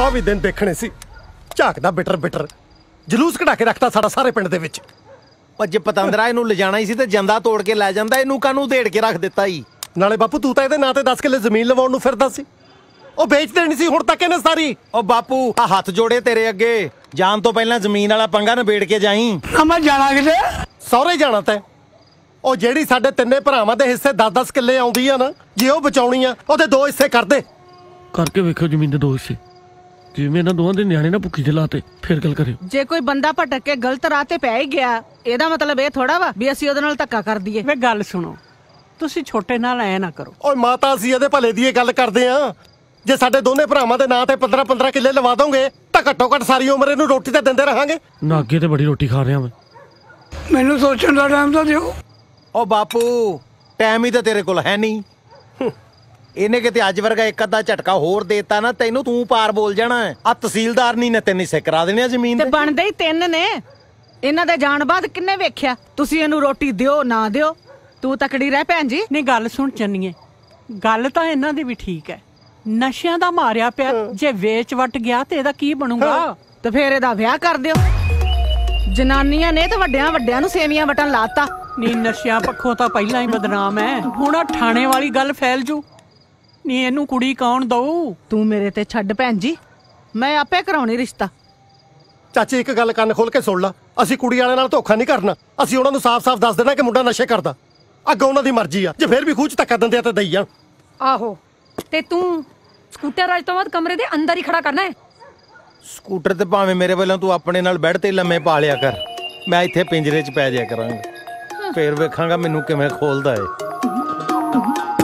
ਆ ਵੀ ਦਿਨ ਦੇਖਣੇ ਸੀ ਝਾਕਦਾ ਬਿਟਰ ਬਿਟਰ ਜਲੂਸ ਕਢਾ ਕੇ ਰੱਖਤਾ ਸਾਡਾ ਸਾਰੇ ਪਿੰਡ ਦੇ ਵਿੱਚ ਪਰ ਜੇ ਪਤੰਦਰਾ ਇਹਨੂੰ ਲਿਜਾਣਾ ਹੀ ਸੀ ਤੇ ਜੰਦਾ ਤੋੜ ਕੇ ਲੈ ਜਾਂਦਾ ਇਹਨੂੰ ਕਾਨੂੰ ਦੇੜ ਕੇ ਰੱਖ ਦਿੱਤਾ ਹੀ ਨਾਲੇ ਬਾਪੂ ਤੂੰ ਤਾਂ ਇਹਦੇ ਨਾਂ ਤੇ 10 ਕਿੱਲੇ ਜ਼ਮੀਨ ਲਵਾਉਣ ਨੂੰ ਫਿਰਦਾ ਸੀ ਉਹ ਵੇਚ ਦੇਣੀ ਸੀ ਹੁਣ ਤੱਕ ਇਹਨੇ ਸਾਰੀ ਉਹ ਬਾਪੂ ਆ ਹੱਥ ਜੋੜੇ ਤੇਰੇ ਅੱਗੇ ਜਾਣ ਤੋਂ ਪਹਿਲਾਂ ਜ਼ਮੀਨ ਵਾਲਾ ਪੰਗਾ ਨਿਬੇੜ ਕੇ ਜਾਈਂ ਮੈਂ ਜਾਣਾ ਕਿਤੇ ਸਹੁਰੇ ਜਾਣਾ ਤੈ ਉਹ ਜਿਹੜੀ ਸਾਡੇ ਤਿੰਨੇ ਭਰਾਵਾਂ ਦੇ ਹਿੱਸੇ 10-10 ਕਿੱਲੇ ਆਉਂਦੀ ਆ ਨਾ ਜੇ ਉਹ ਬਚਾਉਣੀ ਆ ਉਹਦੇ ਦੋ ਹਿੱਸੇ ਕਰ ਦੇ ਕਰਕੇ ਵੇਖੋ ਜ਼ਮੀਨ ਦੇ ਦੋ ਹਿੱਸੇ ਜਿਵੇਂ ਨਾ ਦੋਵਾਂ ਦੇ ਨਿਆਣੇ ਨਾ ਭੁੱਖੀ ਤੇ ਲਾਤੇ ਫੇਰ ਗੱਲ ਕਰਿਓ ਜੇ ਕੋਈ ਬੰਦਾ ਭਟਕ ਕੇ ਗਲਤ ਰਾਹ ਤੇ ਪੈ ਹੀ ਗਿਆ ਇਹਦਾ ਮਤਲਬ ਇਹ ਥੋੜਾ ਵਾ ਵੀ ਅਸੀਂ ਉਹਦੇ ਨਾਲ ਧੱਕਾ ਕਰ ਦਈਏ ਵੇ ਗੱਲ ਸੁਣੋ ਤੁਸੀਂ ਛੋਟੇ ਨਾਲ ਐ ਨਾ ਕਰੋ ਓਏ ਮਾਤਾ ਅਸੀਂ ਇਹਦੇ ਭਲੇ ਦੀ ਇਹ ਗੱਲ ਕਰਦੇ ਆ ਜੇ ਸਾਡੇ ਦੋਨੇ ਭਰਾਵਾਂ ਦੇ ਨਾਂ ਤੇ 15 15 ਕਿੱਲੇ ਲਵਾ ਦੋਗੇ ਤਾਂ ਘੱਟੋ ਘੱਟ ਸਾਰੀ ਉਮਰ ਇਹਨੂੰ ਰੋਟੀ ਤਾਂ ਦਿੰਦੇ ਰਹਾਂਗੇ ਨਾਗੇ ਤੇ ਬੜੀ ਰੋਟੀ ਖਾ ਰਿਹਾ ਮੈਂ ਮੈਨੂੰ ਸੋਚਣ ਦਾ ਟਾਈਮ ਤਾਂ ਦਿਓ ਓ ਬਾਪੂ ਟਾਈਮ ਹੀ ਤਾਂ ਤੇਰੇ ਕੋਲ ਹੈ ਨਹੀਂ ਇਹਨੇ ਕਿਤੇ ਅੱਜ ਵਰਗਾ ਇੱਕ ਅੱਧਾ ਝਟਕਾ ਹੋਰ ਦੇਤਾ ਨਾ ਤੈਨੂੰ ਤੂੰ ਪਾਰ ਬੋਲ ਜਾਣਾ ਆ ਤਹਿਸੀਲਦਾਰ ਨਹੀਂ ਨੇ ਤੈਨੂੰ ਹਿੱਸੇ ਕਰਾ ਦੇਣੇ ਆ ਜ਼ਮੀਨ ਤੇ ਬਣਦੇ ਹੀ ਤਿੰਨ ਨੇ ਇਹਨਾਂ ਦੇ ਜਾਣ ਬਾਅਦ ਕਿੰਨੇ ਵੇਖਿਆ ਤੁਸੀਂ ਇਹਨੂੰ ਰੋਟੀ ਦਿਓ ਨਾ ਦਿਓ ਤੂੰ ਤਕੜੀ ਰਹਿ ਭੈਣ ਜੀ ਨਹੀਂ ਗੱਲ ਸੁਣ ਚੰਨੀਏ ਗੱਲ ਤਾਂ ਇਹਨਾਂ ਦੀ ਵੀ ਠੀਕ ਹੈ ਨਸ਼ਿਆਂ ਦਾ ਮਾਰਿਆ ਪਿਆ ਜੇ ਵੇਚ ਵਟ ਗਿਆ ਤੇ ਇਹਦਾ ਕੀ ਬਣੂਗਾ ਤੇ ਫੇਰ ਇਹਦਾ ਵਿਆਹ ਕਰ ਦਿਓ ਜਨਾਨੀਆਂ ਨੇ ਤਾਂ ਵੱਡਿਆਂ ਵੱਡਿਆਂ ਨੂੰ ਸੇਵੀਆਂ ਵਟਣ ਲਾਤਾ ਨਹੀਂ ਨਸ਼ਿਆਂ ਪੱਖੋਂ ਤਾਂ ਪਹਿਲਾਂ ਹੀ ਬਦਨਾਮ ਹੈ ਹੁਣ ਆਹ ਥਾਣੇ ਵਾਲੀ ਗੱਲ ਫੈਲ ਜੂ ਨੀ ਇਹਨੂੰ ਕੁੜੀ ਕੌਣ ਦਊ ਤੂੰ ਮੇਰੇ ਤੇ ਛੱਡ ਭੈਣ ਜੀ ਮੈਂ ਆਪੇ ਕਰਾਉਣੀ ਰਿਸ਼ਤਾ ਚਾਚੀ ਇੱਕ ਗੱਲ ਕੰਨ ਖੋਲ ਕੇ ਸੁਣ ਲਾ ਅਸੀਂ ਕੁੜੀ ਵਾਲਿਆਂ ਨਾਲ ਧੋਖਾ ਨਹੀਂ ਕਰਨਾ ਅਸੀਂ ਉਹਨਾਂ ਨੂੰ ਸਾਫ਼-ਸਾਫ਼ ਦੱਸ ਦੇਣਾ ਕਿ ਮੁੰਡਾ ਨਸ਼ੇ ਕਰਦਾ ਅੱਗੇ ਉਹਨਾਂ ਦੀ ਮਰਜ਼ੀ ਆ ਜੇ ਫੇਰ ਵੀ ਖੂਚ ਧੱਕਾ ਦਿੰਦੇ ਆ ਤਾਂ ਦਈ ਜਾਣ ਆਹੋ ਤੇ ਤੂੰ ਸਕੂਟਰ ਰਾਜ ਤੋਂ ਬਾਅਦ ਕਮਰੇ ਦੇ ਅੰਦਰ ਹੀ ਖੜਾ ਕਰਨਾ ਹੈ ਸਕੂਟਰ ਤੇ ਭਾਵੇਂ ਮੇਰੇ ਵੱਲੋਂ ਤੂੰ ਆਪਣੇ ਨਾਲ ਬੈਠ ਤੇ ਲੰਮੇ ਪਾ ਲਿਆ ਕਰ ਮੈਂ ਇੱਥੇ ਪਿੰਜਰੇ 'ਚ ਪੈ ਜਾਇਆ ਕਰਾਂਗਾ ਫੇਰ ਵੇਖਾਂਗਾ ਮੈਨੂੰ ਕਿਵੇਂ ਖੋਲਦਾ ਏ